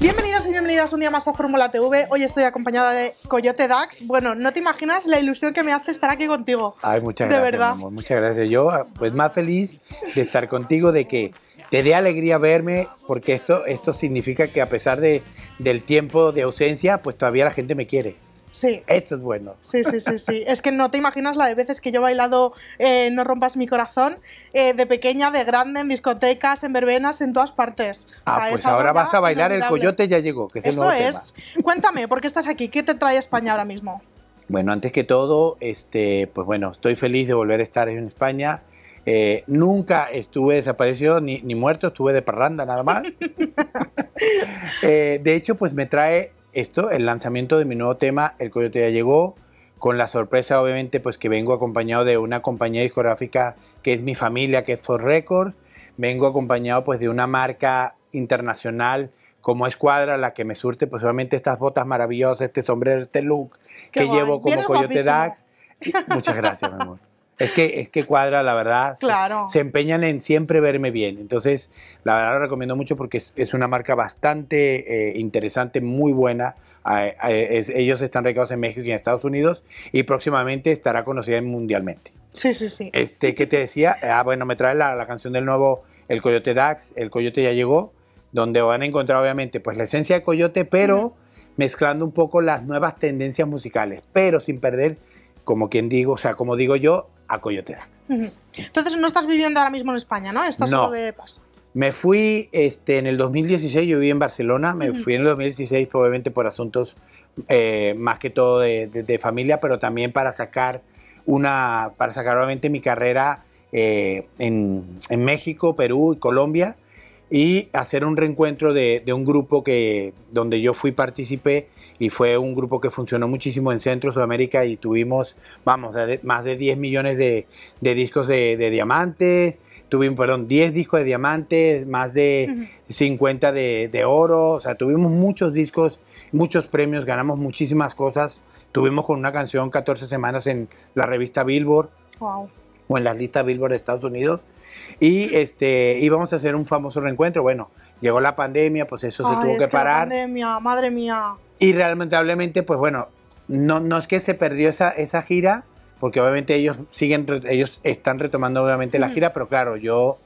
Bienvenidos y bienvenidas un día más a Fórmula TV. Hoy estoy acompañada de Coyote Dax. Bueno, no te imaginas la ilusión que me hace estar aquí contigo. Ay, muchas de Verdad. muchas gracias. Yo, pues más feliz de estar contigo, de que te dé alegría verme, porque esto, esto significa que a pesar de, del tiempo de ausencia, pues todavía la gente me quiere. Sí. Eso es bueno. Sí, sí, sí, sí. es que no te imaginas la de veces que yo he bailado eh, No rompas mi corazón eh, de pequeña, de grande, en discotecas, en verbenas, en todas partes. ah, pues ahora vas a bailar El Coyote ya llegó, que es Eso es. Cuéntame, ¿por qué estás aquí? ¿Qué te trae España ahora mismo? Bueno, antes que todo, este, pues bueno, estoy feliz de volver a estar en España. Eh, nunca estuve desaparecido ni, muerto, estuve de parranda nada más. de hecho, pues me trae esto, el lanzamiento de mi nuevo tema, El Coyote ya llegó, con la sorpresa obviamente pues que vengo acompañado de una compañía discográfica que es mi familia, que es For Records, vengo acompañado pues de una marca internacional como Escuadra, la que me surte pues obviamente estas botas maravillosas, este sombrero, este look que llevo como Coyote Dax. muchas gracias, mi amor. Es que, es que cuadra, la verdad. Claro. Se, empeñan en siempre verme bien. Entonces, la verdad lo recomiendo mucho porque es, una marca bastante eh, interesante, muy buena. Ah, eh, eh, ellos están recados en México y en Estados Unidos y próximamente estará conocida mundialmente. Sí, sí, sí. Este, ¿Qué te decía? Ah, bueno, me trae la, la canción del nuevo El Coyote Dax, El Coyote ya llegó, donde van a encontrar obviamente pues la esencia de Coyote, pero mezclando un poco las nuevas tendencias musicales, pero sin perder, como quien digo, o sea, como digo yo, a Entonces no estás viviendo ahora mismo en España, ¿no? Estás no. de Me fui este, en el 2016, yo viví en Barcelona, me fui en el 2016 probablemente por asuntos eh, más que todo de, familia, pero también para sacar una, para sacar obviamente mi carrera eh, en, en, México, Perú y Colombia y hacer un reencuentro de, de un grupo que, donde yo fui participé y fue un grupo que funcionó muchísimo en Centro, Sudamérica y tuvimos, vamos, más de 10 millones de, discos de, diamantes, tuvimos, perdón, 10 discos de diamantes, más de 50 de, oro, o sea, tuvimos muchos discos, muchos premios, ganamos muchísimas cosas, tuvimos con una canción 14 semanas en la revista Billboard. Wow. O en la lista Billboard de Estados Unidos. Y este íbamos a hacer un famoso reencuentro. Bueno, llegó la pandemia, pues eso se tuvo que parar. La pandemia, madre mía. Y lamentablemente, pues bueno, no, no es que se perdió esa, esa gira, porque obviamente ellos siguen, ellos están retomando obviamente la gira, pero claro, yo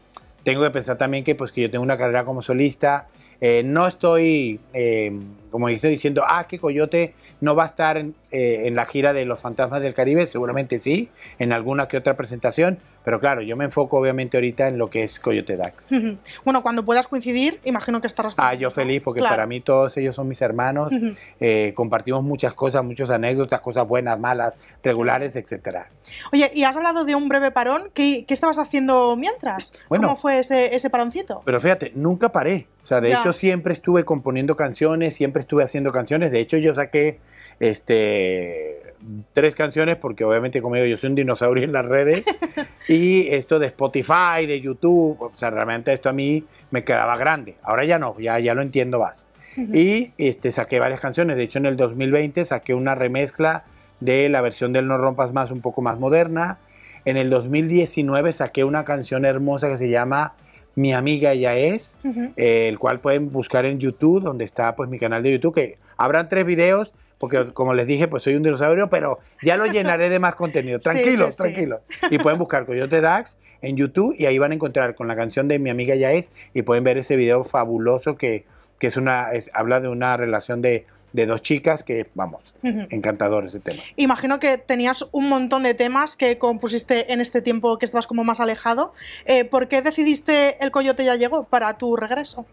tengo que pensar también que pues que yo tengo una carrera como solista, eh, no estoy, eh, como dice, diciendo, ah, que Coyote no va a estar en, eh, en la gira de Los Fantasmas del Caribe, seguramente sí, en alguna que otra presentación, pero claro, yo me enfoco obviamente ahorita en lo que es Coyote Dax. bueno, cuando puedas coincidir, imagino que estarás... Ah, yo feliz, porque para mí todos ellos son mis hermanos, eh, compartimos muchas cosas, muchas anécdotas, cosas buenas, malas, regulares, etcétera. Oye, y has hablado de un breve parón, ¿qué, estabas haciendo mientras? Bueno, ¿Cómo fue ese, ese paroncito? Pero fíjate, nunca paré. O sea, de hecho siempre estuve componiendo canciones, siempre estuve haciendo canciones. De hecho, yo saqué este, tres canciones, porque obviamente como digo, yo soy un dinosaurio en las redes, y esto de Spotify, de YouTube, o sea, realmente esto a mí me quedaba grande. Ahora ya no, ya, ya lo entiendo más. Y este, saqué varias canciones, de hecho en el 2020 saqué una remezcla de la versión del No Rompas Más un poco más moderna. En el 2019 saqué una canción hermosa que se llama Mi amiga ya es, el cual pueden buscar en YouTube, donde está pues mi canal de YouTube, que habrán tres videos, porque como les dije, pues soy un dinosaurio, pero ya lo llenaré de más contenido. Tranquilo, tranquilo. Y pueden buscar Coyote Dax en YouTube y ahí van a encontrar con la canción de mi amiga Yaez y pueden ver ese video fabuloso que, es una, habla de una relación de, dos chicas que, vamos, encantador ese tema. Imagino que tenías un montón de temas que compusiste en este tiempo que estabas como más alejado. Eh, ¿Por qué decidiste El Coyote ya llegó para tu regreso?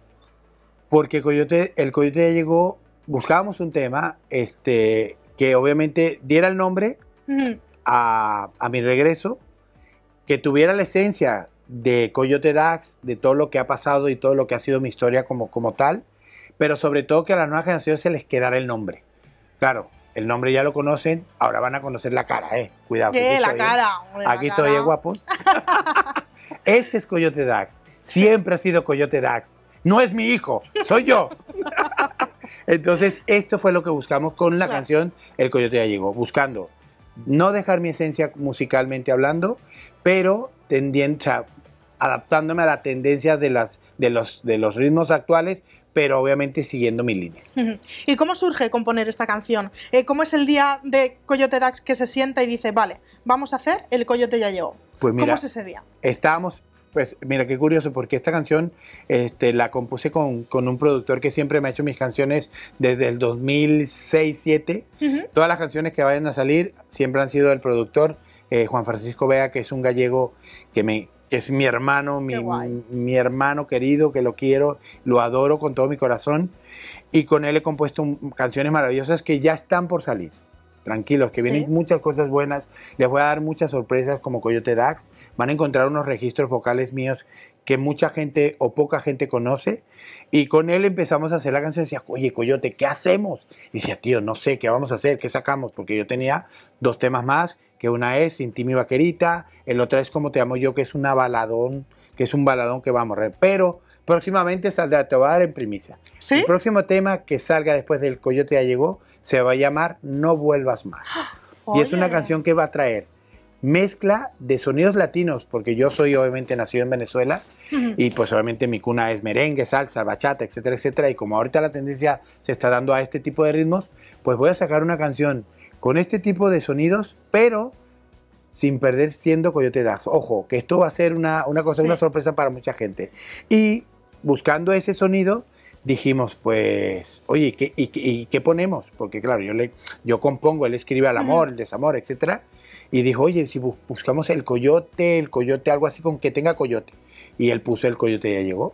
Porque Coyote, El Coyote ya llegó buscábamos un tema este, que obviamente diera el nombre a, mi regreso, que tuviera la esencia de Coyote Dax, de todo lo que ha pasado y todo lo que ha sido mi historia como, como tal, pero sobre todo que a las nuevas generaciones se les quedara el nombre. Claro, el nombre ya lo conocen, ahora van a conocer la cara, ¿eh? Cuidado. la cara. aquí estoy, eh, guapo. este es Coyote Dax. Siempre ha sido Coyote Dax. No es mi hijo, soy yo. Entonces, esto fue lo que buscamos con la canción El Coyote ya llegó, buscando no dejar mi esencia musicalmente hablando, pero tendiendo, adaptándome a la tendencia de, las, de, los, de los ritmos actuales, pero obviamente siguiendo mi línea. ¿Y cómo surge componer esta canción? Eh, ¿Cómo es el día de Coyote Dax que se sienta y dice, vale, vamos a hacer El Coyote ya llegó? Pues mira, ¿Cómo es ese día? Estábamos pues mira qué curioso, porque esta canción este, la compuse con, un productor que siempre me ha hecho mis canciones desde el 2006-2007. Todas las canciones que vayan a salir siempre han sido del productor eh, Juan Francisco Vega, que es un gallego que me, es mi hermano, mi, hermano querido, que lo quiero, lo adoro con todo mi corazón. Y con él he compuesto canciones maravillosas que ya están por salir tranquilos, que vienen muchas cosas buenas. Les voy a dar muchas sorpresas como Coyote Dax. Van a encontrar unos registros vocales míos que mucha gente o poca gente conoce. Y con él empezamos a hacer la canción. Decía, oye, Coyote, ¿qué hacemos? Y decía, tío, no sé, ¿qué vamos a hacer? ¿Qué sacamos? Porque yo tenía dos temas más, que una es Sin ti vaquerita, el otro es Como te amo yo, que es una baladón, que es un baladón que va a morrer. Pero próximamente saldrá, te a dar en primicia. ¿Sí? El próximo tema que salga después del Coyote ya llegó se va a llamar No vuelvas más. Y es una canción que va a traer mezcla de sonidos latinos, porque yo soy obviamente nacido en Venezuela y pues obviamente mi cuna es merengue, salsa, bachata, etcétera, etcétera. Y como ahorita la tendencia se está dando a este tipo de ritmos, pues voy a sacar una canción con este tipo de sonidos, pero sin perder siendo Coyote das Ojo, que esto va a ser una, cosa, una sorpresa para mucha gente. Y buscando ese sonido, dijimos, pues, oye, y, qué ponemos? Porque claro, yo, le, yo compongo, él escribe al amor, el desamor, etc. y dijo, oye, si buscamos el coyote, el coyote, algo así con que tenga coyote. Y él puso el coyote ya llegó.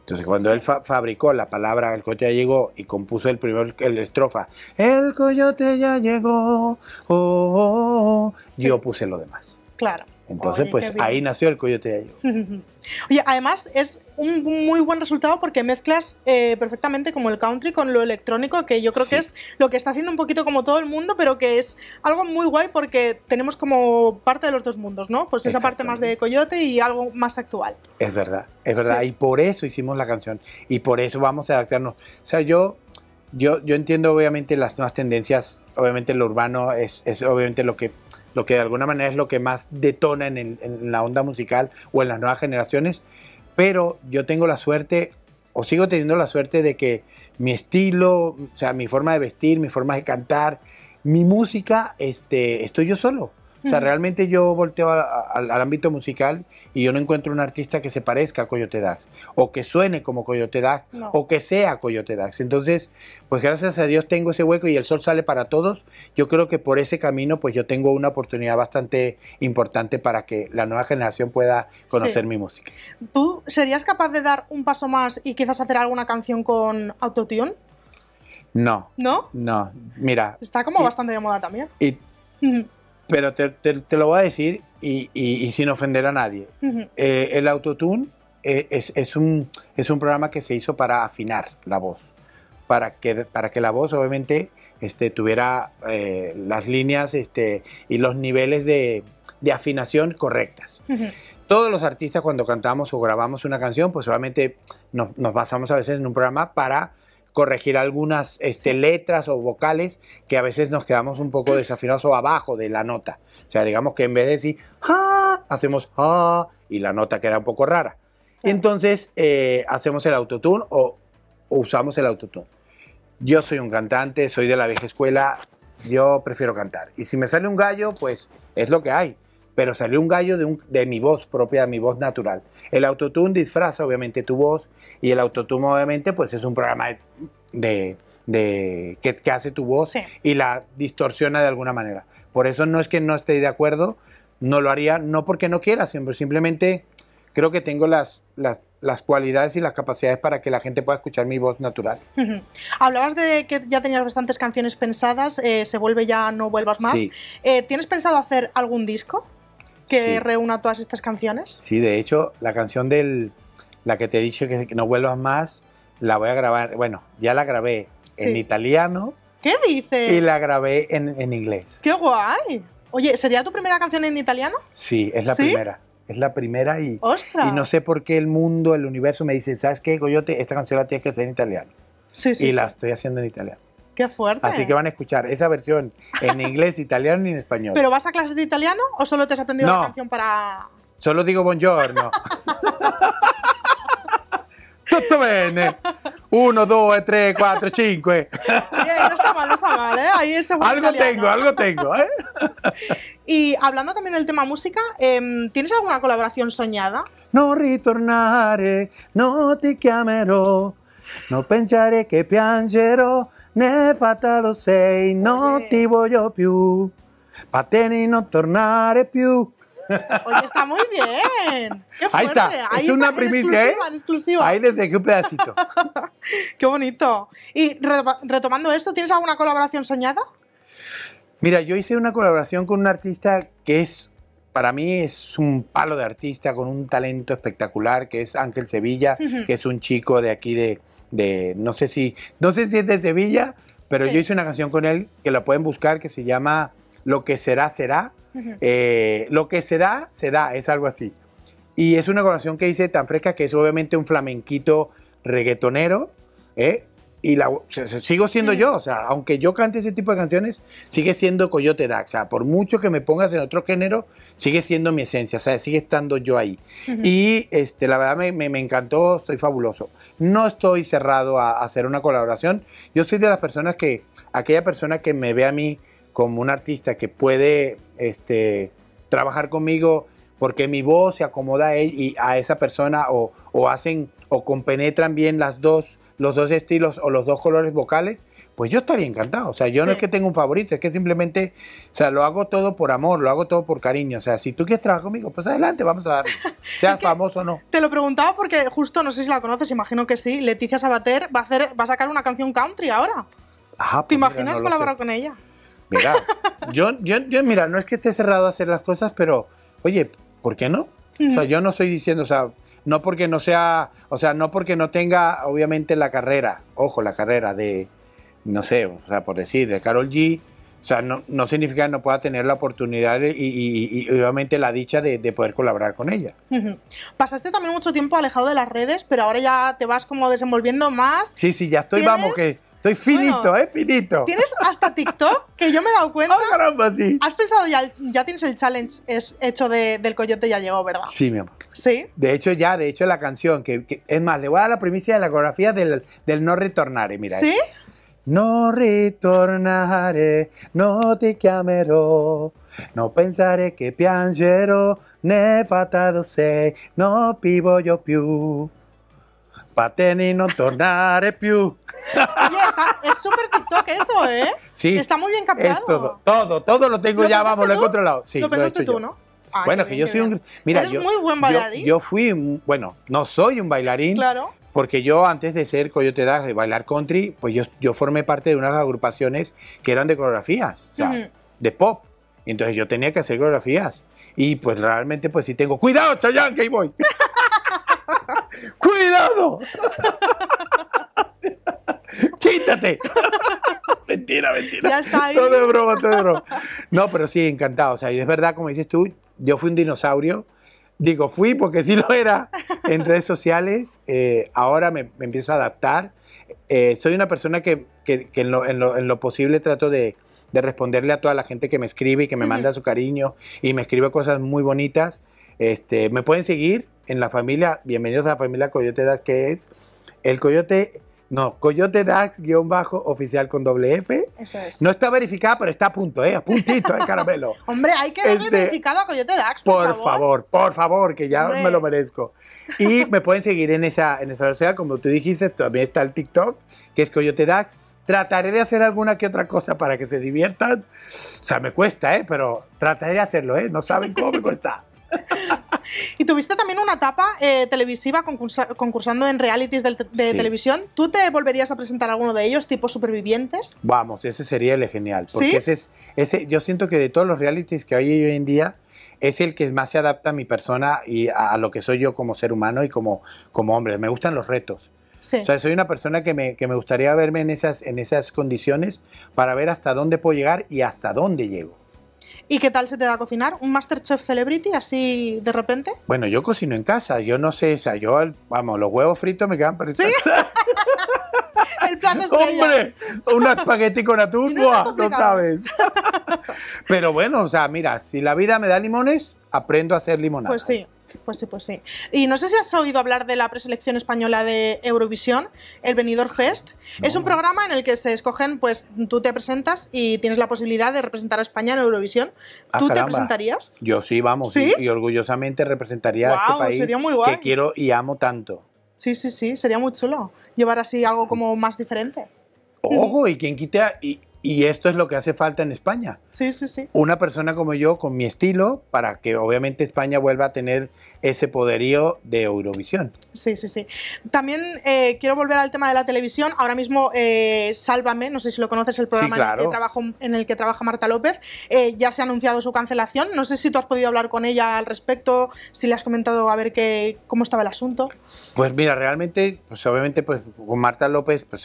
Entonces cuando él fabricó la palabra el coyote ya llegó y compuso el primer el estrofa, el coyote ya llegó, oh, oh, oh, yo puse lo demás. Claro. Entonces, pues ahí nació el Coyote Oye, además es un muy buen resultado porque mezclas eh, perfectamente como el country con lo electrónico, que yo creo que es lo que está haciendo un poquito como todo el mundo, pero que es algo muy guay porque tenemos como parte de los dos mundos, ¿no? Pues esa parte más de Coyote y algo más actual. Es verdad, es verdad. Y por eso hicimos la canción y por eso vamos a adaptarnos. O sea, yo, yo, yo entiendo obviamente las nuevas tendencias, obviamente lo urbano es, es obviamente lo que lo que de alguna manera es lo que más detona en, la onda musical o en las nuevas generaciones, pero yo tengo la suerte o sigo teniendo la suerte de que mi estilo, o sea, mi forma de vestir, mi forma de cantar, mi música, este, estoy yo solo. O sea, realmente yo volteo al, ámbito musical y yo no encuentro un artista que se parezca a Coyote Dax, o que suene como Coyote Dax, o que sea Coyote Dax. Entonces, pues gracias a Dios tengo ese hueco y el sol sale para todos. Yo creo que por ese camino, pues yo tengo una oportunidad bastante importante para que la nueva generación pueda conocer mi música. ¿Tú serías capaz de dar un paso más y quizás hacer alguna canción con autotune? No. ¿No? No. Mira. Está como bastante de moda también. Y, pero te, lo voy a decir y, sin ofender a nadie. Eh, el autotune eh, es, es, un, es un programa que se hizo para afinar la voz, para que, para que la voz obviamente este, tuviera eh, las líneas este, y los niveles de, afinación correctas. Todos los artistas cuando cantamos o grabamos una canción, pues obviamente nos, nos basamos a veces en un programa para corregir algunas este, letras o vocales que a veces nos quedamos un poco desafinados o abajo de la nota. O sea, digamos que en vez de decir hacemos y la nota queda un poco rara. Entonces eh, hacemos el autotune o, o usamos el autotune. Yo soy un cantante, soy de la vieja escuela, yo prefiero cantar. Y si me sale un gallo, pues es lo que hay pero salió un gallo de, un, de mi voz propia, de mi voz natural. El autotune disfraza obviamente tu voz y el autotune obviamente pues es un programa de, de, que, hace tu voz y la distorsiona de alguna manera. Por eso no es que no esté de acuerdo, no lo haría, no porque no quiera, sino simplemente creo que tengo las, las, las, cualidades y las capacidades para que la gente pueda escuchar mi voz natural. Hablabas de que ya tenías bastantes canciones pensadas, eh, se vuelve ya, no vuelvas más. Eh, ¿Tienes pensado hacer algún disco? que reúna todas estas canciones? Sí, de hecho, la canción del. La que te he dicho que no vuelvas más, la voy a grabar. Bueno, ya la grabé en italiano. ¿Qué dices? Y la grabé en, inglés. ¡Qué guay! Oye, ¿sería tu primera canción en italiano? Sí, es la primera. Es la primera y, y no sé por qué el mundo, el universo me dice, ¿sabes qué, Coyote? Esta canción la tienes que hacer en italiano. Sí, sí. Y la estoy haciendo en italiano fuerte. Así que van a escuchar esa versión en inglés, italiano y en español. ¿Pero vas a clases de italiano o solo te has aprendido la canción para.? Solo digo buongiorno. Tutto bene. 1, 2, 3, 4, cinco. no está mal, no está mal, ¿eh? Ahí algo tengo, algo tengo, ¿eh? Y hablando también del tema música, em, ¿tienes alguna colaboración soñada? No ritornare, no te chiamerò, no pensaré que piangerò, ne fatado sei, no ti voglio più, pateni no tornare più. Oye, está muy bien. Qué Ahí está. es una primicia, ¿eh? Ahí les que un pedacito. Qué bonito. Y retomando esto, ¿tienes alguna colaboración soñada? Mira, yo hice una colaboración con un artista que es, para mí, es un palo de artista con un talento espectacular, que es Ángel Sevilla, que es un chico de aquí de, de no sé si, no sé si es de Sevilla, pero yo hice una canción con él que la pueden buscar que se llama Lo que será, será. se eh, lo que será, será, es algo así. Y es una canción que hice tan fresca que es obviamente un flamenquito reggaetonero, ¿eh? y la, sigo siendo mm. yo, o sea, aunque yo cante ese tipo de canciones, sigue siendo Coyote Dax, o sea, por mucho que me pongas en otro género, sigue siendo mi esencia, o sea, sigue estando yo ahí. Y este, la verdad me, me, encantó, estoy fabuloso. No estoy cerrado a, hacer una colaboración, yo soy de las personas que, aquella persona que me ve a mí como un artista que puede este, trabajar conmigo porque mi voz se acomoda a, él y a esa persona o, o hacen o compenetran bien las dos los dos estilos o los dos colores vocales, pues yo estaría encantado. O sea, yo no es que tenga un favorito, es que simplemente, o sea, lo hago todo por amor, lo hago todo por cariño. O sea, si tú quieres trabajar conmigo, pues adelante, vamos a darle. sea famoso o no. Te lo preguntaba porque justo, no sé si la conoces, imagino que sí, Leticia Sabater va a, hacer, va a sacar una canción country ahora. Pues ¿Te imaginas colaborar con ella? Mira, yo, mira, no es que esté cerrado a hacer las cosas, pero, oye, ¿por qué no? O sea, yo no estoy diciendo, o sea, no porque no sea, o sea, no porque no tenga, obviamente, la carrera, ojo, la carrera de, no sé, o sea, por decir, de Carol G, o sea, no, no significa que no pueda tener la oportunidad y, obviamente la dicha de, poder colaborar con ella. Pasaste también mucho tiempo alejado de las redes, pero ahora ya te vas como desenvolviendo más. Sí, sí, ya estoy, vamos, que Estoy finito, es ¿eh? Finito. ¿Tienes hasta TikTok? que yo me he dado cuenta. oh, caramba, sí! Has pensado ya, ya tienes el challenge es hecho de, del coyote, ya llegó, ¿verdad? Sí, mi amor. Sí. De hecho, ya, de hecho, la canción, que, es más, le voy a dar la primicia de la coreografía del, No Retornare, mira. ¿Sí? No retornaré, no te llamaré, no pensaré que piangero, ne fatado sé no pivo yo più. Pateni no tornare più. está, es súper TikTok eso, ¿eh? Sí. Está muy bien captado. todo, todo, todo lo tengo ya, vamos, lo he controlado. Sí, lo pensaste tú, ¿no? bueno, que yo soy un... Mira, ¿Eres yo, muy buen bailarín? Yo, fui, bueno, no soy un bailarín. Claro. Porque yo antes de ser Coyote Dash de bailar country, pues yo, yo formé parte de unas agrupaciones que eran de coreografías, o sea, de pop. Entonces yo tenía que hacer coreografías. Y pues realmente pues sí tengo... ¡Cuidado, Chayanne, que ahí voy! ¡Cuidado! ¡Quítate! mentira, mentira. Todo todo No, pero sí, encantado. O sea, y es verdad, como dices tú, yo fui un dinosaurio. Digo, fui porque sí lo era en redes sociales. Eh, ahora me, empiezo a adaptar. Eh, soy una persona que, en, lo, posible trato de, responderle a toda la gente que me escribe y que me manda su cariño y me escribe cosas muy bonitas. Este, me pueden seguir en la familia, bienvenidos a la familia Coyote Dax, que es el Coyote, no, Coyote Dax guión bajo oficial con doble F. Eso es. No está verificada, pero está a punto, ¿eh? A puntito, el eh, caramelo? Hombre, hay que darle verificado a Coyote Dax, por, favor. Por favor, que ya me lo merezco. Y me pueden seguir en esa, en esa como tú dijiste, también está el TikTok, que es Coyote Dax. Trataré de hacer alguna que otra cosa para que se diviertan. O sea, me cuesta, ¿eh? Pero trataré de hacerlo, ¿eh? No saben cómo me cuesta. y tuviste también una etapa eh, televisiva concursando en realities de, televisión. ¿Tú te volverías a presentar alguno de ellos, tipo supervivientes? Vamos, ese sería el genial. Porque ese es, yo siento que de todos los realities que hay hoy en día, es el que más se adapta a mi persona y a, lo que soy yo como ser humano y como, como hombre. Me gustan los retos. O sea, soy una persona que me, que me gustaría verme en esas, en esas condiciones para ver hasta dónde puedo llegar y hasta dónde llego. ¿Y qué tal se te da a cocinar? ¿Un Masterchef Celebrity así de repente? Bueno, yo cocino en casa, yo no sé, o sea, yo, vamos, los huevos fritos me quedan parecidos. ¿Sí? El plato ¡Hombre! Un espagueti con atún, no, no sabes. Pero bueno, o sea, mira, si la vida me da limones, aprendo a hacer limonadas. Pues sí. Pues sí, pues sí. Y no sé si has oído hablar de la preselección española de Eurovisión, el Benidorm Fest. Es un programa en el que se escogen, pues tú te presentas y tienes la posibilidad de representar a España en Eurovisión. Ah, ¿Tú te presentarías? Yo sí, vamos, ¿Sí? Y, orgullosamente representaría a este país que quiero y amo tanto. Sí, sí, sí, sería muy chulo llevar así algo como más diferente. Ojo, y quien quita y y esto es lo que hace falta en España. Sí, sí, sí. Una persona como yo, con mi estilo, para que obviamente España vuelva a tener ese poderío de Eurovisión. Sí, sí, sí. También eh, quiero volver al tema de la televisión. Ahora mismo, eh, Sálvame, no sé si lo conoces, el programa en, el que trabaja Marta López, eh, ya se ha anunciado su cancelación. No sé si tú has podido hablar con ella al respecto, si le has comentado a ver qué, cómo estaba el asunto. Pues mira, realmente, pues obviamente, pues con Marta López, pues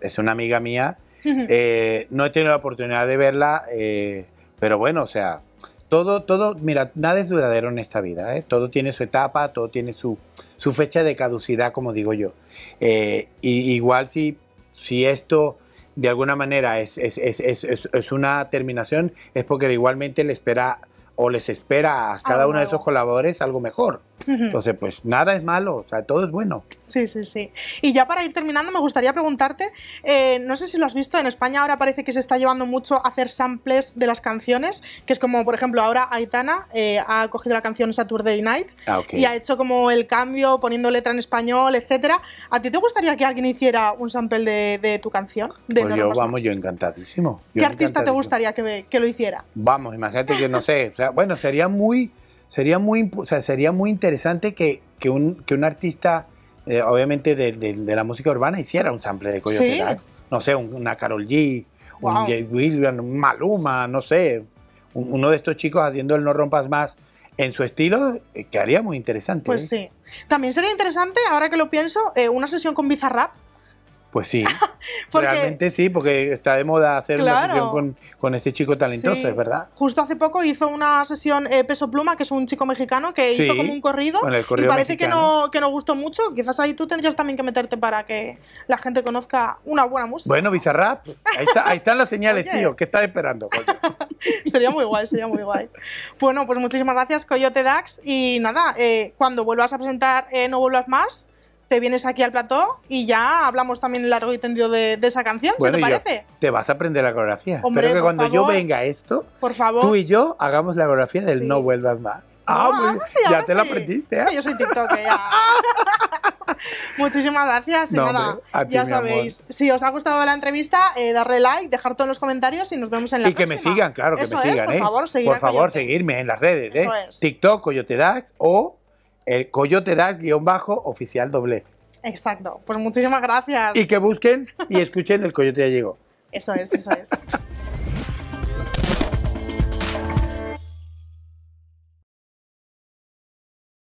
es una amiga mía. Eh, no he tenido la oportunidad de verla, eh, pero bueno, o sea, todo, todo, mira, nada es duradero en esta vida, ¿eh? todo tiene su etapa, todo tiene su, fecha de caducidad, como digo yo. igual si, si esto de alguna manera es, es, es, una terminación, es porque igualmente le espera o les espera a cada uno de esos colaboradores algo mejor. Entonces, pues nada es malo, o sea, todo es bueno. Sí, sí, sí. Y ya para ir terminando, me gustaría preguntarte, eh, no sé si lo has visto, en España ahora parece que se está llevando mucho a hacer samples de las canciones, que es como, por ejemplo, ahora Aitana eh, ha cogido la canción Saturday Night ah, y ha hecho como el cambio poniendo letra en español, etcétera. ¿A ti te gustaría que alguien hiciera un sample de, tu canción? De pues yo, vamos, yo encantadísimo. ¿Qué artista te gustaría que, que, lo hiciera? Vamos, imagínate que no sé, bueno, sería muy Sería muy, sería muy interesante que, un, artista, eh, obviamente de, la música urbana, hiciera un sample de Coyote No sé, una Carol G, un Jay Williams, un Maluma, no sé. uno de estos chicos haciendo el No Rompas Más en su estilo, que eh, quedaría muy interesante. Pues ¿eh? sí. También sería interesante, ahora que lo pienso, una sesión con Bizarrap. Pues sí, realmente sí, porque está de moda hacer una sesión con, este chico talentoso, es verdad. Justo hace poco hizo una sesión eh, Peso Pluma, que es un chico mexicano, que hizo como un corrido, y parece que no, que no gustó mucho. Quizás ahí tú tendrías también que meterte para que la gente conozca una buena música. Bueno, Bizarrap, ahí, están las señales, tío, ¿qué estás esperando? sería muy guay, sería muy guay. Bueno, pues muchísimas gracias, Coyote Dax, y nada, eh, cuando vuelvas a presentar eh, No Vuelvas Más te vienes aquí al plató y ya hablamos también largo y tendido de, esa canción, te parece? te vas a aprender la coreografía. Pero que cuando yo venga esto, tú y yo hagamos la coreografía del No vuelvas más. Ah, pues, ya te la aprendiste. ¿eh? yo soy TikTok ya. Muchísimas gracias. No, nada, ya sabéis. Si os ha gustado la entrevista, eh, darle like, dejar todos los comentarios y nos vemos en la próxima. Y que me sigan, claro, que me sigan. por eh. favor, por favor seguirme en las redes. ¿eh? Eso es. TikTok, Coyote Dax o el eh, Coyote Dash guión bajo oficial doble. Exacto, pues muchísimas gracias. Y que busquen y escuchen el Coyote de Llegó. Eso es, eso es.